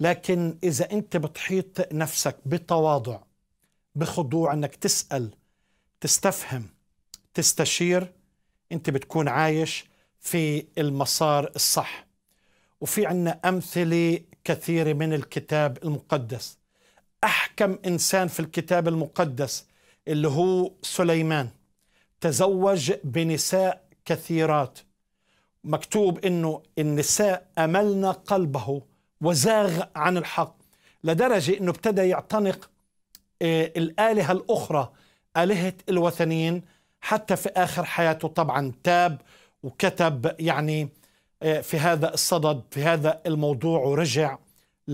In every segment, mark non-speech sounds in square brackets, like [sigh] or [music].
لكن إذا أنت بتحيط نفسك بتواضع بخضوع أنك تسأل تستفهم تستشير أنت بتكون عايش في المسار الصح وفي عنا أمثلة كثيرة من الكتاب المقدس أحكم إنسان في الكتاب المقدس اللي هو سليمان تزوج بنساء كثيرات مكتوب انه النساء املن قلبه وزاغ عن الحق لدرجة أنه ابتدى يعتنق آه، الآلهة الأخرى آلهة الوثنيين حتى في آخر حياته طبعا تاب وكتب يعني آه، في هذا الصدد في هذا الموضوع ورجع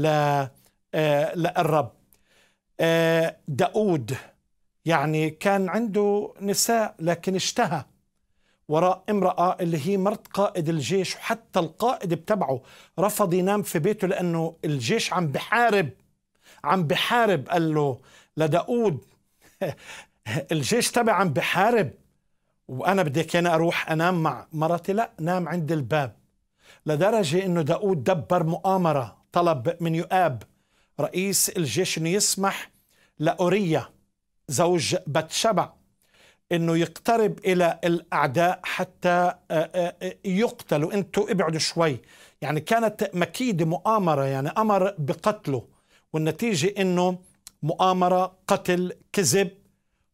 آه، للرب داود يعني كان عنده نساء لكن اشتهى وراء امرأة اللي هي مرت قائد الجيش وحتى القائد بتبعه رفض ينام في بيته لأنه الجيش عم بحارب عم بحارب قال له لداود [laughs] الجيش تبعي عم بحارب وأنا بدي كان أروح أنام مع مرتي لا نام عند الباب لدرجة أنه داود دبر مؤامرة طلب من يؤاب رئيس الجيش أنه يسمح لأوريا زوج بتشبع انه يقترب الى الاعداء حتى آه، آه، يقتلوا انتوا ابعدوا شوي يعني كانت مكيده مؤامره يعني امر بقتله والنتيجه انه مؤامره قتل كذب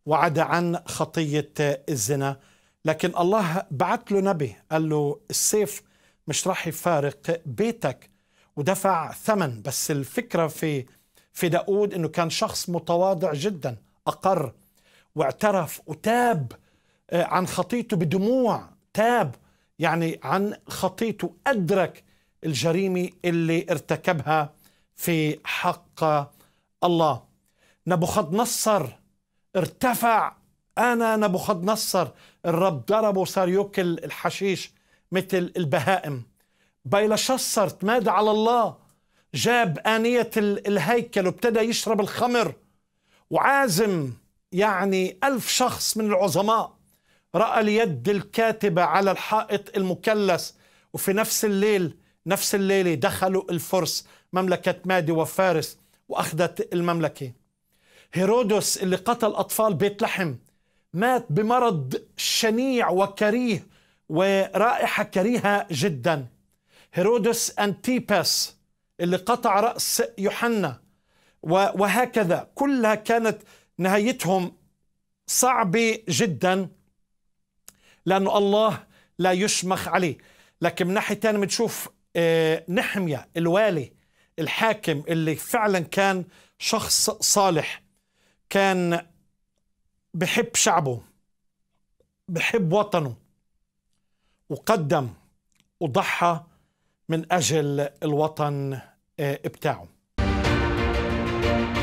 وعد عن خطيه الزنا لكن الله بعث له نبي قال له السيف مش راح يفارق بيتك ودفع ثمن بس الفكره في في داود انه كان شخص متواضع جدا اقر واعترف وتاب آه، عن خطيته بدموع تاب يعني عن خطيته أدرك الجريمة اللي ارتكبها في حق الله نبوخذ نصر ارتفع أنا نبوخذ نصر الرب ضربه وصار يأكل الحشيش مثل البهائم بيلشصر تمادى على الله جاب آنية الهيكل وابتدى يشرب الخمر وعازم يعني ألف شخص من العظماء رأى اليد الكاتبة على الحائط المكلس وفي نفس الليل نفس الليلة دخلوا الفرس مملكة مادي وفارس وأخذت المملكة هيرودس اللي قتل أطفال بيت لحم مات بمرض شنيع وكريه ورائحة كريهة جدا هيرودس أنتيباس اللي قطع رأس يوحنا وهكذا كلها كانت نهايتهم صعبة جدا لأنه الله لا يشمخ عليه لكن من ناحية تانية بنشوف آه، نحمية الوالي الحاكم اللي فعلا كان شخص صالح كان بحب شعبه بحب وطنه وقدم وضحى من أجل الوطن آه، بتاعه